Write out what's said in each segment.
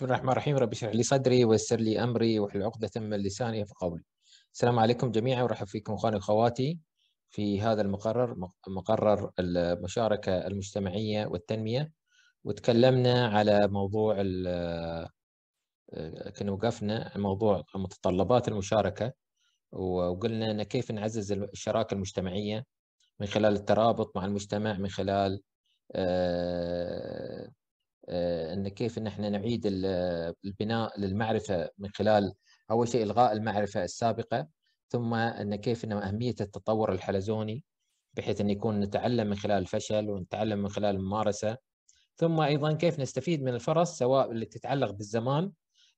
بسم الله الرحمن الرحيم رب اشرح لي صدري ويسر لي امري واحلل عقدة من لساني في قولي. السلام عليكم جميعا ورحب فيكم اخواني واخواتي في هذا المقرر مقرر المشاركة المجتمعية والتنمية وتكلمنا على موضوع كنا وقفنا موضوع متطلبات المشاركة وقلنا أن كيف نعزز الشراكة المجتمعية من خلال الترابط مع المجتمع من خلال آه، آه، ان كيف ان احنا نعيد البناء للمعرفه من خلال اول شيء الغاء المعرفه السابقه ثم ان كيف ان اهميه التطور الحلزوني بحيث ان يكون نتعلم من خلال الفشل ونتعلم من خلال الممارسه ثم ايضا كيف نستفيد من الفرص سواء اللي تتعلق بالزمان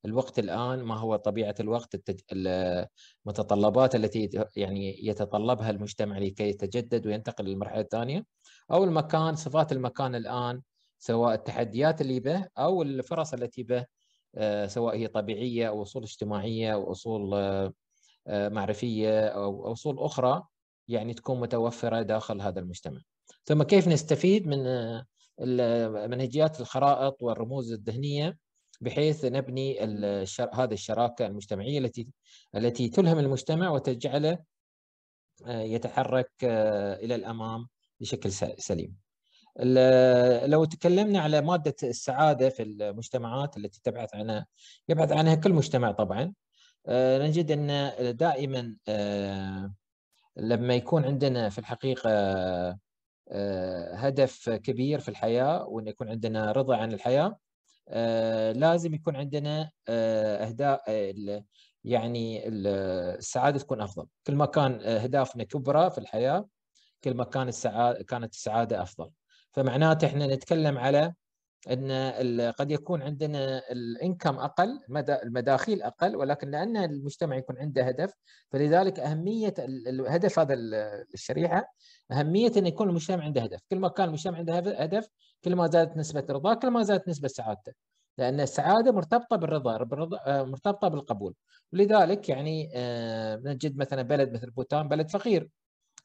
الوقت الان ما هو طبيعه الوقت التج... المتطلبات التي يعني يتطلبها المجتمع لكي يتجدد وينتقل للمرحله الثانيه او المكان صفات المكان الان سواء التحديات اللي به او الفرص التي به آه، سواء هي طبيعيه او اصول اجتماعيه او اصول آه، آه، معرفيه او اصول اخرى يعني تكون متوفره داخل هذا المجتمع. ثم كيف نستفيد من منهجيات الخرائط والرموز الذهنيه بحيث نبني الشر... هذه الشراكه المجتمعيه التي التي تلهم المجتمع وتجعله يتحرك الى الامام بشكل سليم. لو تكلمنا على ماده السعاده في المجتمعات التي تبحث عنها يبحث عنها كل مجتمع طبعا آه، نجد ان دائما آه، لما يكون عندنا في الحقيقه آه، هدف كبير في الحياه وان يكون عندنا رضا عن الحياه لازم يكون عندنا اهداف يعني السعاده تكون افضل كل ما كان اهدافنا كبرى في الحياه كل ما كان السعاده كانت السعاده افضل فمعناته احنا نتكلم على ان قد يكون عندنا الانكم اقل المداخيل اقل ولكن لان المجتمع يكون عنده هدف فلذلك اهميه الهدف هذا الشريحه اهميه ان يكون المجتمع عنده هدف كل ما كان المجتمع عنده هدف كل ما زادت نسبه رضاه كل ما زادت نسبه سعادته لان السعاده مرتبطه بالرضا آه، مرتبطه بالقبول ولذلك يعني آه، نجد مثلا بلد مثل بوتان بلد فقير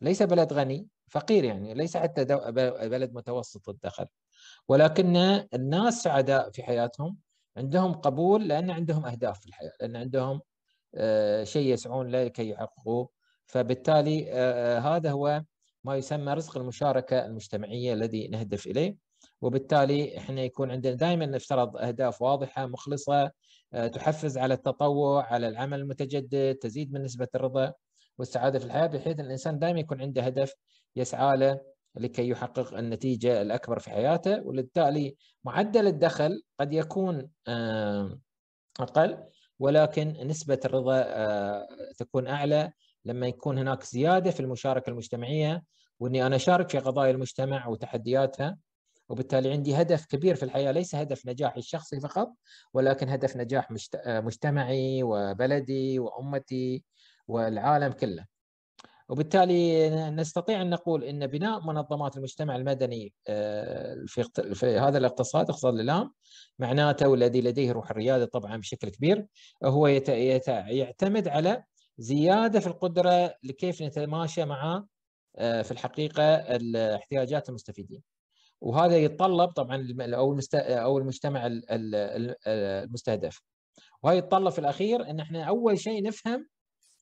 ليس بلد غني فقير يعني ليس حتى بلد متوسط الدخل ولكن الناس سعداء في حياتهم عندهم قبول لان عندهم اهداف في الحياه لان عندهم آه، شيء يسعون له لكي يحققوه فبالتالي آه، آه، هذا هو ما يسمى رزق المشاركه المجتمعيه الذي نهدف اليه وبالتالي احنا يكون عندنا دائما نفترض اهداف واضحه مخلصه تحفز على التطوع على العمل المتجدد تزيد من نسبه الرضا والسعادة في الحياة بحيث أن الإنسان دائما يكون عنده هدف يسعى له لكي يحقق النتيجة الأكبر في حياته وبالتالي معدل الدخل قد يكون أقل ولكن نسبة الرضا آه، تكون أعلى لما يكون هناك زيادة في المشاركة المجتمعية وأني أنا أشارك في قضايا المجتمع وتحدياتها وبالتالي عندي هدف كبير في الحياه ليس هدف نجاحي الشخصي فقط ولكن هدف نجاح آه، مجتمعي وبلدي وامتي والعالم كله وبالتالي نستطيع ان نقول ان بناء منظمات المجتمع المدني آه، في هذا الاقتصاد اقتصاد الاعلام معناته والذي لديه روح الرياده طبعا بشكل كبير هو يعتمد على زياده في القدره لكيف نتماشى مع آه، في الحقيقه احتياجات المستفيدين. وهذا يتطلب طبعا او او المجتمع المستهدف. وهذا يتطلب في الاخير ان احنا اول شيء نفهم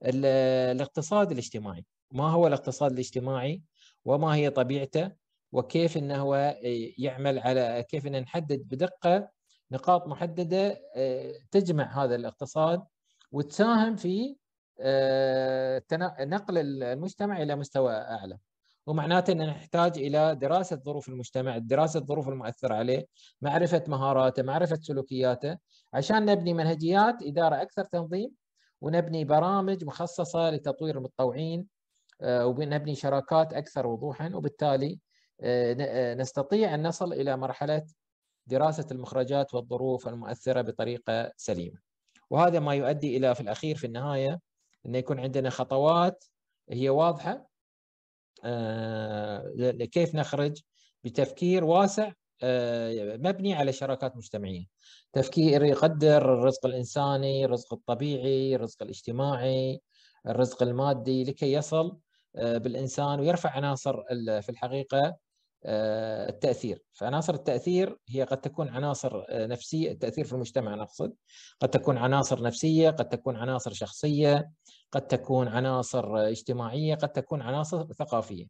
الاقتصاد الاجتماعي ما هو الاقتصاد الاجتماعي وما هي طبيعته وكيف انه هو يعمل على كيف ان نحدد بدقه نقاط محدده آه، تجمع هذا الاقتصاد وتساهم في آه، نقل المجتمع الى مستوى اعلى ومعناته ان نحتاج الى دراسه ظروف المجتمع، دراسه الظروف المؤثره عليه، معرفه مهاراته، معرفه سلوكياته، عشان نبني منهجيات اداره اكثر تنظيم ونبني برامج مخصصه لتطوير المتطوعين آه، ونبني شراكات اكثر وضوحا وبالتالي آه، آه، نستطيع ان نصل الى مرحله دراسه المخرجات والظروف المؤثره بطريقه سليمه. وهذا ما يؤدي الى في الاخير في النهايه انه يكون عندنا خطوات هي واضحه كيف نخرج بتفكير واسع آه، مبني على شراكات مجتمعيه تفكير يقدر الرزق الانساني الرزق الطبيعي الرزق الاجتماعي الرزق المادي لكي يصل آه، بالانسان ويرفع عناصر في الحقيقه آه، التاثير فعناصر التاثير هي قد تكون عناصر نفسيه التاثير في المجتمع نقصد قد تكون عناصر نفسيه قد تكون عناصر شخصيه قد تكون عناصر اجتماعيه قد تكون عناصر ثقافيه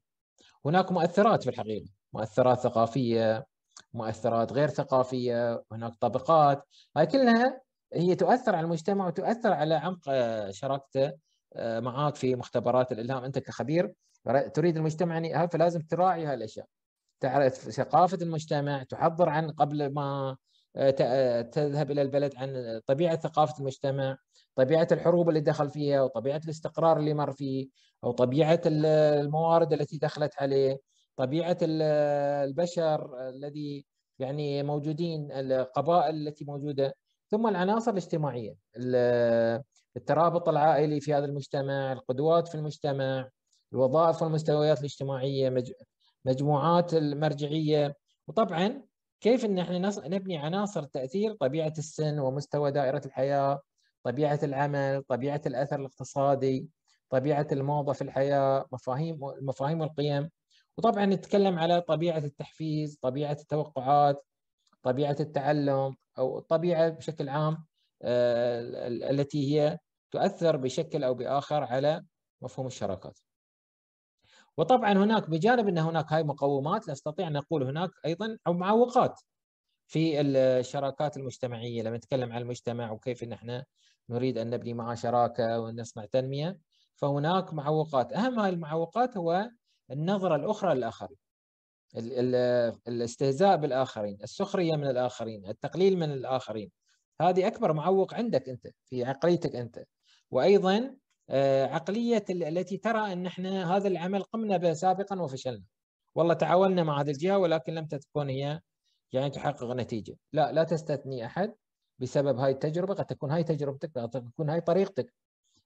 هناك مؤثرات في الحقيقه مؤثرات ثقافيه مؤثرات غير ثقافيه هناك طبقات هاي كلها هي تؤثر على المجتمع وتؤثر على عمق آه، شراكته آه، معاك في مختبرات الالهام انت كخبير تريد المجتمع فلازم تراعي هالاشياء تعرف ثقافه المجتمع تحضر عن قبل ما آه، تذهب الى البلد عن طبيعه ثقافه المجتمع طبيعه الحروب اللي دخل فيها وطبيعه الاستقرار اللي مر فيه او طبيعه الموارد التي دخلت عليه طبيعه البشر الذي يعني موجودين القبائل التي موجوده ثم العناصر الاجتماعيه الترابط العائلي في هذا المجتمع القدوات في المجتمع الوظائف والمستويات الاجتماعيه مجموعات المرجعيه وطبعا كيف ان احنا نبني عناصر تاثير طبيعه السن ومستوى دائره الحياه طبيعه العمل طبيعه الاثر الاقتصادي طبيعه الموضه في الحياه مفاهيم المفاهيم والقيم وطبعا نتكلم على طبيعه التحفيز طبيعه التوقعات طبيعه التعلم او الطبيعه بشكل عام آه، التي هي تؤثر بشكل او باخر على مفهوم الشراكات. وطبعا هناك بجانب ان هناك هاي مقومات نستطيع ان نقول هناك ايضا او معوقات في الشراكات المجتمعيه لما نتكلم عن المجتمع وكيف ان احنا نريد ان نبني معه شراكه ونصنع تنميه فهناك معوقات اهم هاي المعوقات هو النظرة الأخرى للآخرين الاستهزاء بالآخرين السخرية من الآخرين التقليل من الآخرين هذه أكبر معوق عندك أنت في عقليتك أنت وأيضا آه، عقلية التي ترى أن احنا هذا العمل قمنا به سابقا وفشلنا والله تعاوننا مع هذه الجهة ولكن لم تكون هي يعني تحقق نتيجة لا لا تستثني أحد بسبب هاي التجربة قد تكون هاي تجربتك قد تكون هاي طريقتك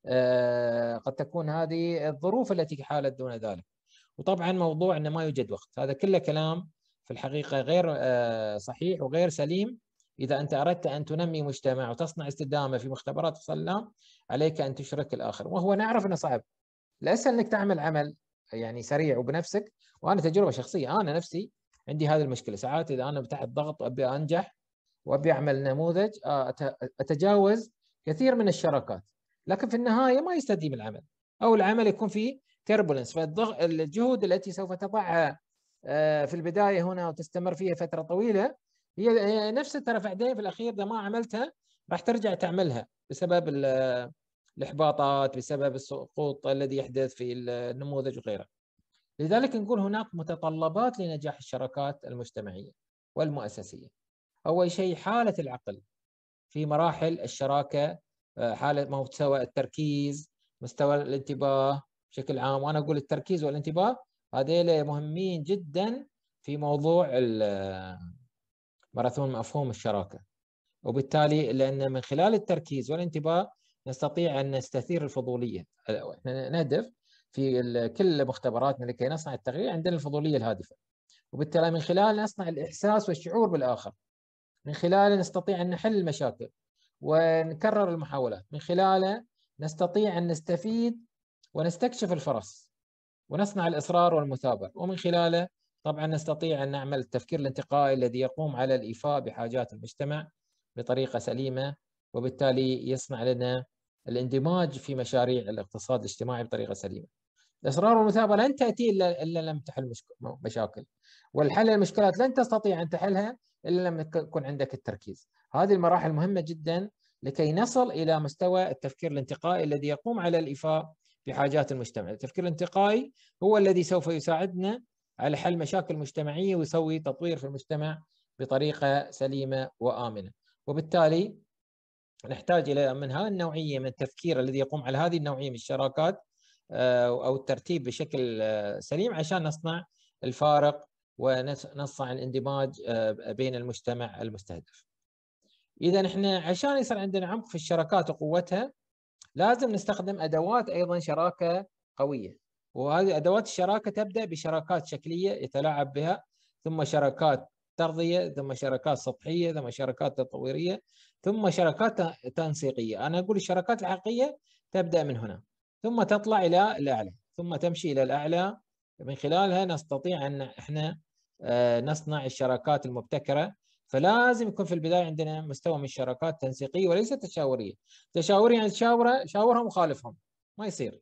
آه، قد تكون هذه الظروف التي حالت دون ذلك وطبعا موضوع انه ما يوجد وقت هذا كله كلام في الحقيقه غير آه، صحيح وغير سليم اذا انت اردت ان تنمي مجتمع وتصنع استدامه في مختبرات السلام عليك ان تشرك الاخر وهو نعرف انه صعب الاسهل انك تعمل عمل يعني سريع وبنفسك وانا تجربه شخصيه انا نفسي عندي هذه المشكله ساعات اذا انا تحت ضغط وابي انجح وابي اعمل نموذج آه، اتجاوز كثير من الشراكات لكن في النهايه ما يستديم العمل او العمل يكون فيه تيربولنس فالجهود الجهود التي سوف تضعها آه، في البدايه هنا وتستمر فيها فتره طويله هي نفس ترى بعدين في الاخير اذا ما عملتها راح ترجع تعملها بسبب الاحباطات بسبب السقوط الذي يحدث في النموذج وغيره. لذلك نقول هناك متطلبات لنجاح الشراكات المجتمعيه والمؤسسيه. اول شيء حاله العقل في مراحل الشراكه آه، حاله مستوى التركيز، مستوى الانتباه، بشكل عام وانا اقول التركيز والانتباه هذيل مهمين جدا في موضوع ماراثون مفهوم الشراكه وبالتالي لان من خلال التركيز والانتباه نستطيع ان نستثير الفضوليه احنا نهدف في كل مختبراتنا لكي نصنع التغيير عندنا الفضوليه الهادفه وبالتالي من خلال نصنع الاحساس والشعور بالاخر من خلاله نستطيع ان نحل المشاكل ونكرر المحاولات من خلاله نستطيع ان نستفيد ونستكشف الفرص ونصنع الإصرار والمثابرة ومن خلاله طبعا نستطيع أن نعمل التفكير الانتقائي الذي يقوم على الإيفاء بحاجات المجتمع بطريقة سليمة وبالتالي يصنع لنا الاندماج في مشاريع الاقتصاد الاجتماعي بطريقة سليمة الإصرار والمثابرة لن تأتي إلا, إلا لم تحل مشاكل والحل للمشكلات لن تستطيع أن تحلها إلا لم يكون عندك التركيز هذه المراحل مهمة جدا لكي نصل إلى مستوى التفكير الانتقائي الذي يقوم على الإيفاء في حاجات المجتمع التفكير الانتقائي هو الذي سوف يساعدنا على حل مشاكل مجتمعية ويسوي تطوير في المجتمع بطريقة سليمة وآمنة وبالتالي نحتاج إلى من هذه النوعية من التفكير الذي يقوم على هذه النوعية من الشراكات آه، أو الترتيب بشكل آه، سليم عشان نصنع الفارق ونصنع الاندماج آه، بين المجتمع المستهدف إذا احنا عشان يصير عندنا عمق في الشراكات وقوتها لازم نستخدم ادوات ايضا شراكه قويه وهذه ادوات الشراكه تبدا بشراكات شكليه يتلاعب بها ثم شراكات تغذيه ثم شراكات سطحيه ثم شراكات تطويريه ثم شراكات تنسيقيه انا اقول الشراكات الحقيقيه تبدا من هنا ثم تطلع الى الاعلى ثم تمشي الى الاعلى من خلالها نستطيع ان احنا آه، نصنع الشراكات المبتكره فلازم يكون في البدايه عندنا مستوى من الشراكات تنسيقيه وليس تشاوريه، تشاوريه يعني تشاوره شاورهم وخالفهم ما يصير.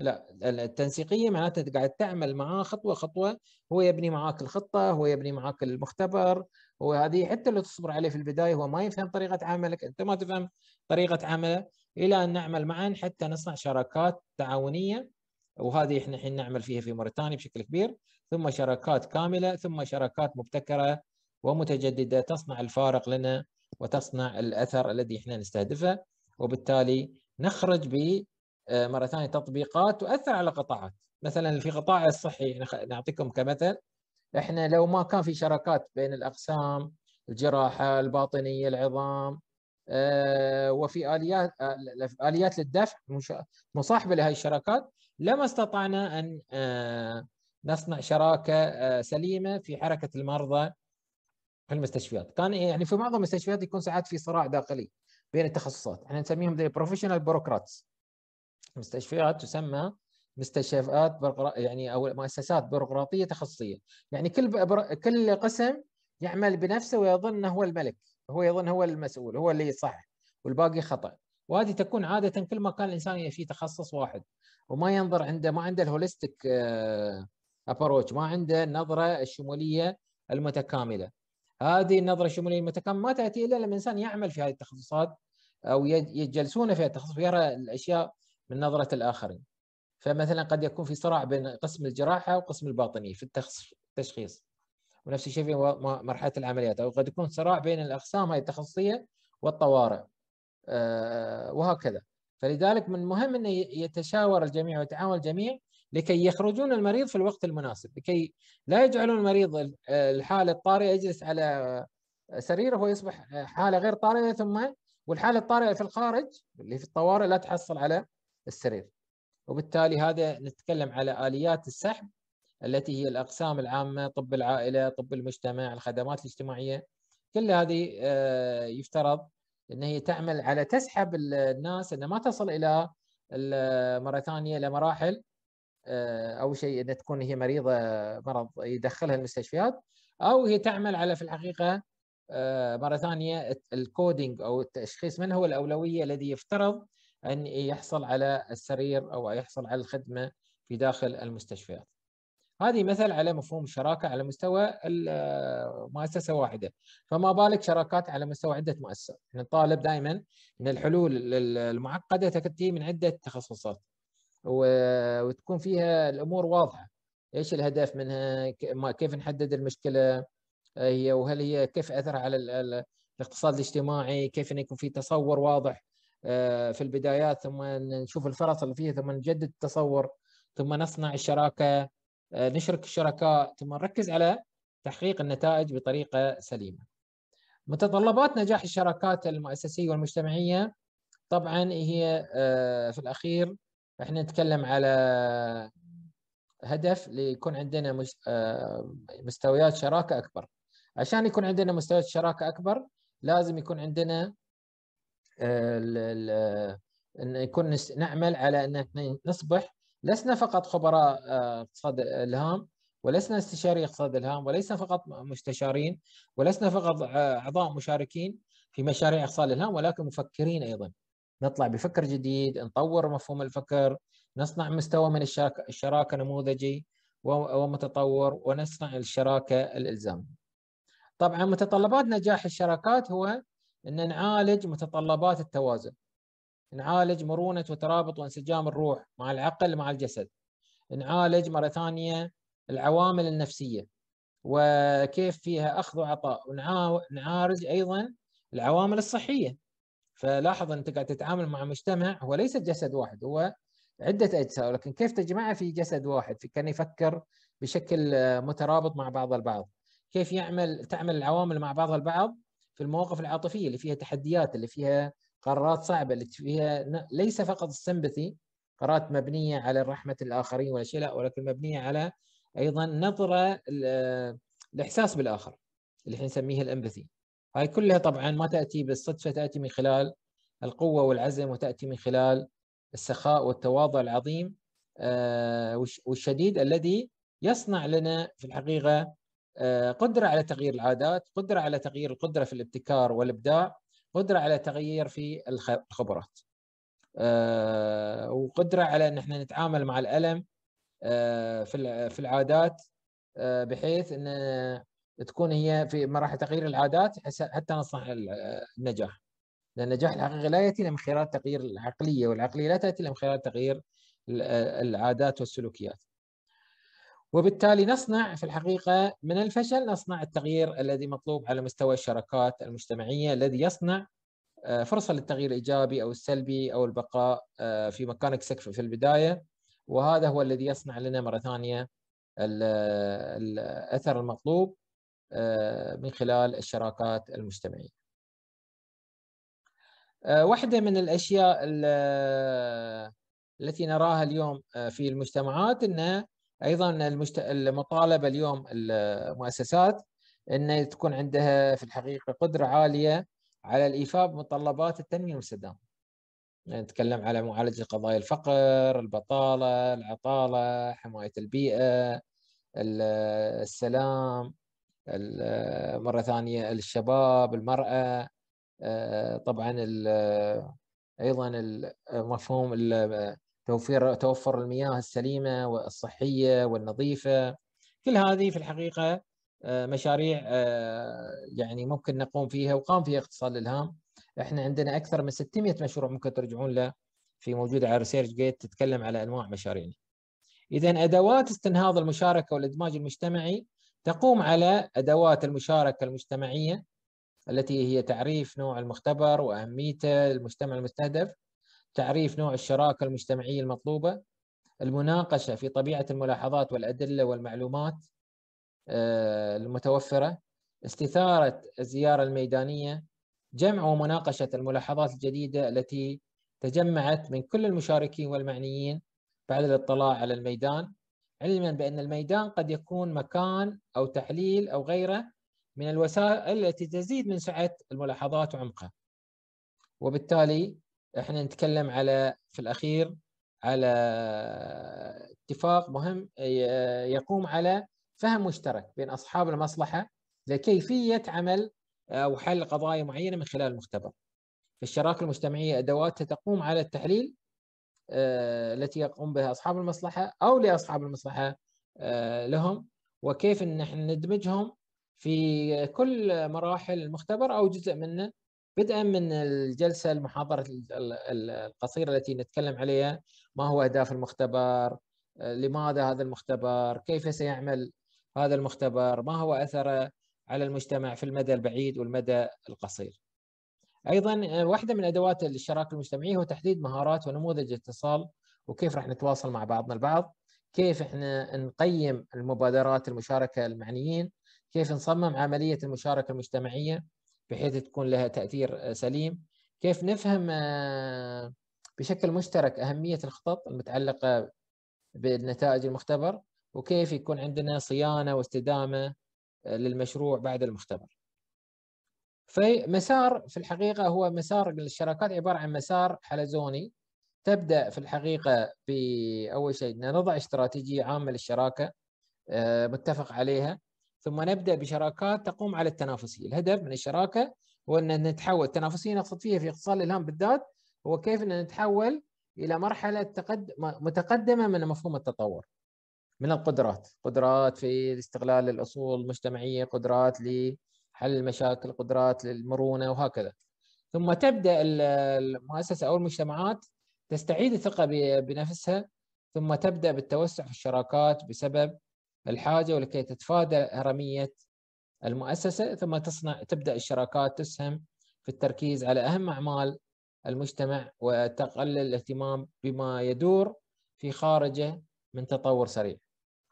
لا التنسيقيه معناتها قاعد تعمل معاه خطوه خطوه هو يبني معاك الخطه، هو يبني معاك المختبر، وهذه حتى لو تصبر عليه في البدايه هو ما يفهم طريقه عملك، انت ما تفهم طريقه عمله الى ان نعمل معا حتى نصنع شراكات تعاونيه وهذه احنا الحين نعمل فيها في موريتانيا بشكل كبير، ثم شراكات كامله، ثم شراكات مبتكره ومتجددة تصنع الفارق لنا وتصنع الأثر الذي احنا نستهدفه وبالتالي نخرج ب آه، مرة ثانية تطبيقات تؤثر على قطاعات مثلا في قطاع الصحي نعطيكم كمثل احنا لو ما كان في شراكات بين الأقسام الجراحة الباطنية العظام آه، وفي آليات آه، آليات للدفع مصاحبة لهذه الشراكات لما استطعنا أن نصنع شراكة سليمة في حركة المرضى في المستشفيات كان إيه، يعني في معظم المستشفيات يكون ساعات في صراع داخلي بين التخصصات احنا نسميهم ذي بروفيشنال بيروقراتس مستشفيات تسمى مستشفيات يعني او مؤسسات بيروقراطيه تخصصيه يعني كل بر... كل قسم يعمل بنفسه ويظن انه هو الملك هو يظن هو المسؤول هو اللي صح والباقي خطا وهذه تكون عاده كل ما كان الانسان في تخصص واحد وما ينظر عنده ما عنده الهوليستيك ابروتش آه، ما عنده النظره الشموليه المتكامله هذه النظره الشموليه المتكامله ما تاتي الا لما الانسان يعمل في هذه التخصصات او يجلسون في التخصص ويرى الاشياء من نظره الاخرين. فمثلا قد يكون في صراع بين قسم الجراحه وقسم الباطنيه في التشخيص. ونفس الشيء في مرحله العمليات او قد يكون صراع بين الاقسام هذه التخصصيه والطوارئ. آه، وهكذا. فلذلك من المهم ان يتشاور الجميع ويتعاون الجميع لكي يخرجون المريض في الوقت المناسب لكي لا يجعلون المريض الحالة الطارئة يجلس على سريره ويصبح حالة غير طارئة ثم والحالة الطارئة في الخارج اللي في الطوارئ لا تحصل على السرير وبالتالي هذا نتكلم على آليات السحب التي هي الأقسام العامة طب العائلة طب المجتمع الخدمات الاجتماعية كل هذه آه، يفترض أن هي تعمل على تسحب الناس أن ما تصل إلى مرة ثانية لمراحل آه، او شيء ان تكون هي مريضه مرض يدخلها المستشفيات او هي تعمل على في الحقيقه آه، مره ثانيه الكودينج او التشخيص من هو الاولويه الذي يفترض ان يحصل على السرير او يحصل على الخدمه في داخل المستشفيات. هذه مثل على مفهوم الشراكه على مستوى آه، مؤسسه واحده، فما بالك شراكات على مستوى عده مؤسسات، نطالب دائما ان الحلول المعقده تاتي من عده تخصصات. وتكون فيها الامور واضحه ايش الهدف منها كيف نحدد المشكله آه، هي وهل هي كيف اثرها على الاقتصاد الاجتماعي كيف يكون في تصور واضح آه، في البدايات ثم نشوف الفرص اللي فيها ثم نجدد التصور ثم نصنع الشراكه آه، نشرك الشركاء ثم نركز على تحقيق النتائج بطريقه سليمه. متطلبات نجاح الشراكات المؤسسيه والمجتمعيه طبعا هي في الاخير احنا نتكلم على هدف ليكون عندنا آه، مستويات شراكه اكبر عشان يكون عندنا مستويات شراكه اكبر لازم يكون عندنا آه، آه، ان يكون نعمل على ان احنا نصبح لسنا فقط خبراء اقتصاد الهام ولسنا استشاري اقتصاد الهام وليس فقط مستشارين ولسنا فقط اعضاء مشاركين في مشاريع اقتصاد الهام ولكن مفكرين ايضا نطلع بفكر جديد نطور مفهوم الفكر نصنع مستوى من الشراكة, الشراكة نموذجي ومتطور ونصنع الشراكة الإلزام طبعا متطلبات نجاح الشراكات هو أن نعالج متطلبات التوازن نعالج مرونة وترابط وانسجام الروح مع العقل مع الجسد نعالج مرة ثانية العوامل النفسية وكيف فيها أخذ وعطاء ونعالج أيضا العوامل الصحية فلاحظ انت قاعد تتعامل مع مجتمع هو ليس جسد واحد هو عده اجسام ولكن كيف تجمعها في جسد واحد في كان يفكر بشكل مترابط مع بعض البعض كيف يعمل تعمل العوامل مع بعض البعض في المواقف العاطفيه اللي فيها تحديات اللي فيها قرارات صعبه اللي فيها ليس فقط السمبثي قرارات مبنيه على رحمه الاخرين ولا شيء لا ولكن مبنيه على ايضا نظره الاحساس بالاخر اللي احنا نسميه الامبثي هاي كلها طبعا ما تأتي بالصدفة تأتي من خلال القوة والعزم وتأتي من خلال السخاء والتواضع العظيم آه، والشديد الذي يصنع لنا في الحقيقة آه، قدرة على تغيير العادات قدرة على تغيير القدرة في الابتكار والإبداع قدرة على تغيير في الخبرات آه، وقدرة على أن احنا نتعامل مع الألم في العادات بحيث أن تكون هي في مراحل تغيير العادات حتى نصنع النجاح لأن النجاح الحقيقي لا يأتي من خلال تغيير العقلية والعقلية لا تأتي من خلال تغيير العادات والسلوكيات وبالتالي نصنع في الحقيقة من الفشل نصنع التغيير الذي مطلوب على مستوى الشراكات المجتمعية الذي يصنع آه، فرصة للتغيير الإيجابي أو السلبي أو البقاء آه، في مكانك سكف في البداية وهذا هو الذي يصنع لنا مرة ثانية الأثر المطلوب آه، من خلال الشراكات المجتمعية آه، واحدة من الأشياء التي نراها اليوم آه، في المجتمعات أن أيضا المطالبة اليوم المؤسسات أن تكون عندها في الحقيقة قدرة عالية على الإيفاء بمتطلبات التنمية المستدامة يعني نتكلم على معالجة قضايا الفقر، البطالة، العطالة، حماية البيئة، السلام، آه، مرة ثانية الشباب المرأة آه، طبعا آه، أيضا مفهوم توفير توفر المياه السليمة والصحية والنظيفة كل هذه في الحقيقة مشاريع يعني ممكن نقوم فيها وقام فيها اقتصاد الإلهام احنا عندنا أكثر من 600 مشروع ممكن ترجعون له في موجودة على ريسيرش جيت تتكلم على أنواع مشاريعنا إذا أدوات استنهاض المشاركة والإدماج المجتمعي تقوم على أدوات المشاركة المجتمعية التي هي تعريف نوع المختبر وأهميته المجتمع المستهدف تعريف نوع الشراكة المجتمعية المطلوبة المناقشة في طبيعة الملاحظات والأدلة والمعلومات آه، المتوفرة استثارة الزيارة الميدانية جمع ومناقشة الملاحظات الجديدة التي تجمعت من كل المشاركين والمعنيين بعد الاطلاع على الميدان علما بأن الميدان قد يكون مكان أو تحليل أو غيره من الوسائل التي تزيد من سعة الملاحظات وعمقها وبالتالي احنا نتكلم على في الأخير على اتفاق مهم يقوم على فهم مشترك بين أصحاب المصلحة لكيفية عمل آه، أو حل قضايا معينة من خلال المختبر الشراكة المجتمعية أدواتها تقوم على التحليل آه، التي يقوم بها أصحاب المصلحة أو لأصحاب المصلحة آه، لهم وكيف أن نحن ندمجهم في كل مراحل المختبر أو جزء منه بدءا من الجلسة المحاضرة القصيرة التي نتكلم عليها ما هو أهداف المختبر آه، لماذا هذا المختبر كيف سيعمل هذا المختبر ما هو أثره على المجتمع في المدى البعيد والمدى القصير ايضا آه، واحده من ادوات الشراكه المجتمعيه هو تحديد مهارات ونموذج اتصال وكيف راح نتواصل مع بعضنا البعض كيف احنا نقيم المبادرات المشاركه المعنيين كيف نصمم عمليه المشاركه المجتمعيه بحيث تكون لها تاثير آه، سليم كيف نفهم آه، بشكل مشترك اهميه الخطط المتعلقه بالنتائج المختبر وكيف يكون عندنا صيانه واستدامه للمشروع بعد المختبر فمسار في الحقيقة هو مسار الشراكات عبارة عن مسار حلزوني تبدأ في الحقيقة بأول شيء نضع استراتيجية عامة للشراكة آه، متفق عليها ثم نبدأ بشراكات تقوم على التنافسية الهدف من الشراكة هو أن نتحول التنافسية نقصد فيها في اقتصاد الإلهام بالذات هو كيف أن نتحول إلى مرحلة متقدمة من مفهوم التطور من القدرات قدرات في استغلال الأصول المجتمعية قدرات ل حل المشاكل قدرات للمرونه وهكذا ثم تبدا المؤسسه او المجتمعات تستعيد الثقه بنفسها ثم تبدا بالتوسع في الشراكات بسبب الحاجه ولكي تتفادى هرميه المؤسسه ثم تصنع تبدا الشراكات تسهم في التركيز على اهم اعمال المجتمع وتقلل الاهتمام بما يدور في خارجه من تطور سريع.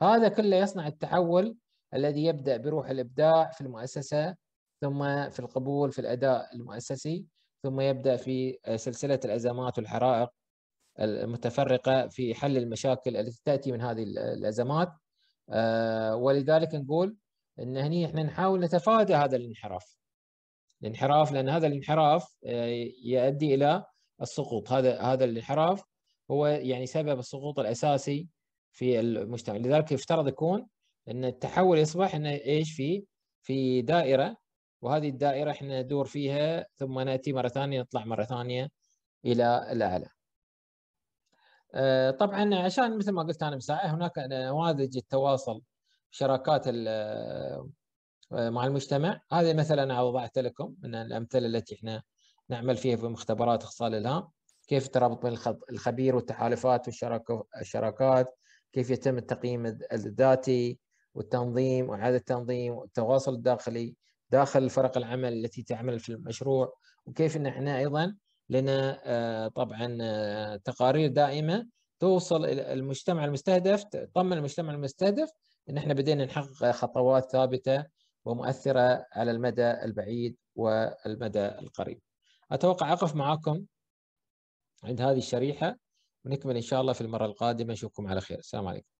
هذا كله يصنع التحول الذي يبدأ بروح الإبداع في المؤسسة ثم في القبول في الأداء المؤسسي ثم يبدأ في سلسلة الأزمات والحرائق المتفرقة في حل المشاكل التي تأتي من هذه الأزمات آه، ولذلك نقول أن هني إحنا نحاول نتفادى هذا الانحراف الانحراف لأن هذا الانحراف آه، يؤدي إلى السقوط هذا هذا الانحراف هو يعني سبب السقوط الأساسي في المجتمع لذلك يفترض يكون ان التحول يصبح انه ايش في في دائره وهذه الدائره احنا ندور فيها ثم ناتي مره ثانيه نطلع مره ثانيه الى الاعلى. آه، طبعا عشان مثل ما قلت انا بساعه هناك نماذج التواصل شراكات آه، مع المجتمع هذا مثلا انا وضعت لكم من الامثله التي احنا نعمل فيها في مختبرات اخصال الهام كيف الترابط بين الخبير والتحالفات والشراكات كيف يتم التقييم الذاتي والتنظيم وإعادة التنظيم والتواصل الداخلي داخل فرق العمل التي تعمل في المشروع وكيف أن احنا أيضا لنا آه، طبعا آه، تقارير دائمة توصل إلى المجتمع المستهدف تطمن المجتمع المستهدف أن احنا بدينا نحقق خطوات ثابتة ومؤثرة على المدى البعيد والمدى القريب أتوقع أقف معكم عند هذه الشريحة ونكمل إن شاء الله في المرة القادمة أشوفكم على خير السلام عليكم